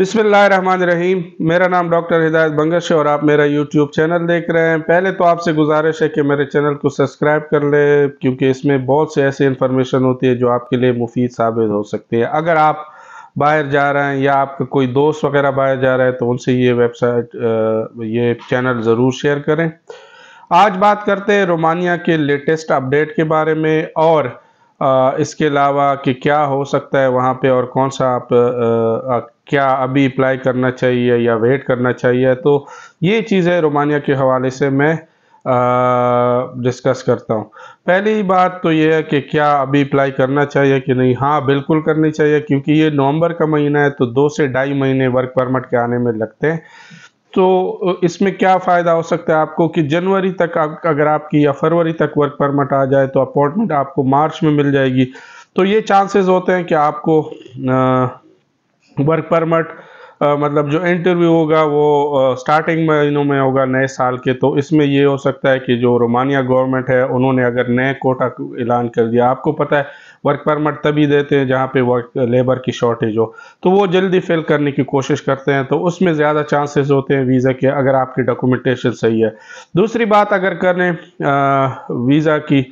रहीम मेरा नाम डॉक्टर हिदायत बंगश है और आप मेरा यूट्यूब चैनल देख रहे हैं पहले तो आपसे गुजारिश है कि मेरे चैनल को सब्सक्राइब कर ले क्योंकि इसमें बहुत से ऐसे इन्फॉर्मेशन होती है जो आपके लिए मुफीद साबित हो सकती है अगर आप बाहर जा रहे हैं या आपका कोई दोस्त वगैरह बाहर जा रहा है तो उनसे ये वेबसाइट ये चैनल ज़रूर शेयर करें आज बात करते हैं रोमानिया के लेटेस्ट अपडेट के बारे में और इसके अलावा कि क्या हो सकता है वहाँ पे और कौन सा आप क्या अभी अप्लाई करना चाहिए या वेट करना चाहिए तो ये चीज़ें रोमानिया के हवाले से मैं डिस्कस करता हूँ पहली बात तो ये है कि क्या अभी अप्लाई करना चाहिए कि नहीं हाँ बिल्कुल करनी चाहिए क्योंकि ये नवंबर का महीना है तो दो से ढाई महीने वर्क परमिट के आने में लगते हैं तो इसमें क्या फ़ायदा हो सकता है आपको कि जनवरी तक अगर आपकी या फरवरी तक वर्क परमिट आ जाए तो अपॉइंटमेंट आपको मार्च में मिल जाएगी तो ये चांसेस होते हैं कि आपको आ, वर्क परमिट मतलब जो इंटरव्यू होगा वो स्टार्टिंग महीनों में होगा नए साल के तो इसमें ये हो सकता है कि जो रोमानिया गवर्नमेंट है उन्होंने अगर नए कोटा ऐलान कर दिया आपको पता है वर्क परमिट तभी देते हैं जहाँ पे वर्क लेबर की शॉर्टेज हो तो वो जल्दी फिल करने की कोशिश करते हैं तो उसमें ज़्यादा चांसेस होते हैं वीज़ा के अगर आपकी डॉक्यूमेंटेशन सही है दूसरी बात अगर करें वीज़ा की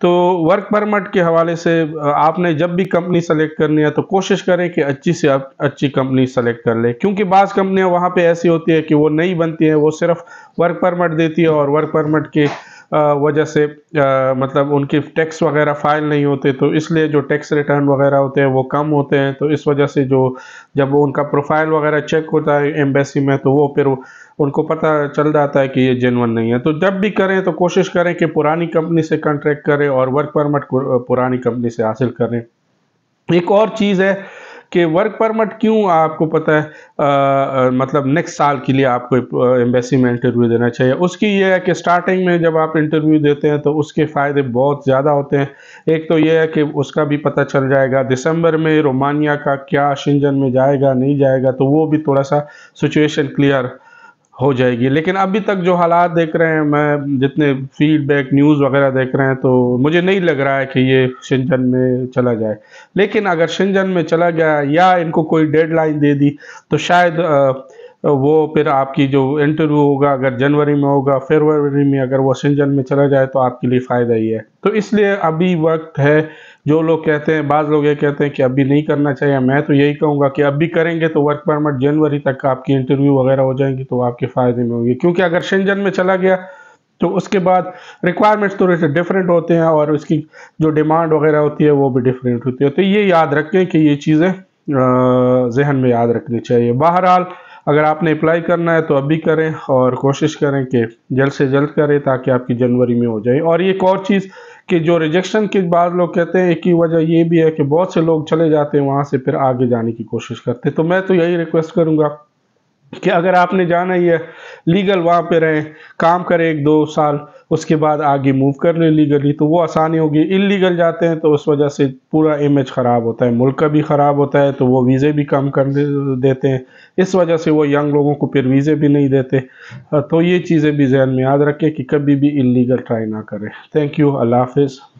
तो वर्क परमिट के हवाले से आपने जब भी कंपनी सेलेक्ट करनी है तो कोशिश करें कि अच्छी से आप अच्छी कंपनी सेलेक्ट कर लें क्योंकि बाज़ कंपनियां वहाँ पे ऐसी होती है कि वो नहीं बनती है वो सिर्फ वर्क परमिट देती है और वर्क परमिट के वजह से मतलब उनकी टैक्स वगैरह फाइल नहीं होते तो इसलिए जो टैक्स रिटर्न वगैरह होते हैं वो कम होते हैं तो इस वजह से जो जब उनका प्रोफाइल वगैरह चेक होता है एम्बेसी में तो वो फिर उनको पता चल जाता है कि ये जेनवन नहीं है तो जब भी करें तो कोशिश करें कि पुरानी कंपनी से कॉन्ट्रैक्ट करें और वर्क परमिट पुरानी कंपनी से हासिल करें एक और चीज़ है कि वर्क परमिट क्यों आपको पता है आ, आ, मतलब नेक्स्ट साल के लिए आपको एम्बेसी में इंटरव्यू देना चाहिए उसकी ये है कि स्टार्टिंग में जब आप इंटरव्यू देते हैं तो उसके फ़ायदे बहुत ज़्यादा होते हैं एक तो ये है कि उसका भी पता चल जाएगा दिसंबर में रोमानिया का क्या शिंजन में जाएगा नहीं जाएगा तो वो भी थोड़ा सा सिचुएशन क्लियर हो जाएगी लेकिन अभी तक जो हालात देख रहे हैं मैं जितने फीडबैक न्यूज़ वगैरह देख रहे हैं तो मुझे नहीं लग रहा है कि ये शिंजन में चला जाए लेकिन अगर शिंजन में चला गया या इनको कोई डेडलाइन दे दी तो शायद आ, वो फिर आपकी जो इंटरव्यू होगा अगर जनवरी में होगा फरवरी में अगर वॉशिंगटन में चला जाए तो आपके लिए फ़ायदा ही है तो इसलिए अभी वक्त है जो लोग कहते हैं बाज़ लोग ये कहते हैं कि अभी नहीं करना चाहिए मैं तो यही कहूँगा कि अभी करेंगे तो वर्क परमिट जनवरी तक आपकी इंटरव्यू वगैरह हो जाएंगी तो आपके फ़ायदे में होगी क्योंकि अगर शिंजन में चला गया तो उसके बाद रिक्वायरमेंट्स थोड़े से डिफरेंट होते हैं और उसकी जो डिमांड वगैरह होती है वो भी डिफरेंट होती है तो ये याद रखें कि ये चीज़ें जहन में याद रखनी चाहिए बहरहाल अगर आपने अप्लाई करना है तो अभी करें और कोशिश करें कि जल्द से जल्द करें ताकि आपकी जनवरी में हो जाए और एक और चीज़ कि जो रिजेक्शन के बाद लोग कहते हैं एक ही वजह ये भी है कि बहुत से लोग चले जाते हैं वहाँ से फिर आगे जाने की कोशिश करते तो मैं तो यही रिक्वेस्ट करूँगा कि अगर आपने जाना ही है लीगल वहाँ पे रहें काम करें एक दो साल उसके बाद आगे मूव कर लें लीगली तो वो आसानी होगी इलीगल जाते हैं तो उस वजह से पूरा इमेज ख़राब होता है मुल्क का भी ख़राब होता है तो वो वीज़े भी कम कर देते हैं इस वजह से वो यंग लोगों को फिर वीज़े भी नहीं देते तो ये चीज़ें भी जहन में याद रखें कि कभी भी इलीगल ट्राई ना करें थैंक यू अल्लाह हाफिज़